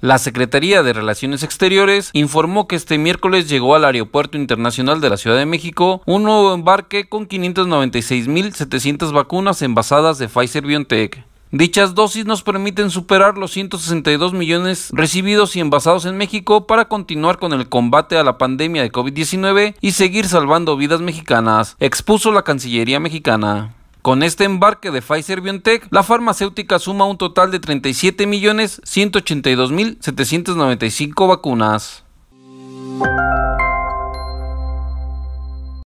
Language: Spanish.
La Secretaría de Relaciones Exteriores informó que este miércoles llegó al Aeropuerto Internacional de la Ciudad de México un nuevo embarque con 596.700 vacunas envasadas de Pfizer BioNTech. Dichas dosis nos permiten superar los 162 millones recibidos y envasados en México para continuar con el combate a la pandemia de COVID-19 y seguir salvando vidas mexicanas, expuso la Cancillería mexicana. Con este embarque de Pfizer BioNTech, la farmacéutica suma un total de 37.182.795 vacunas.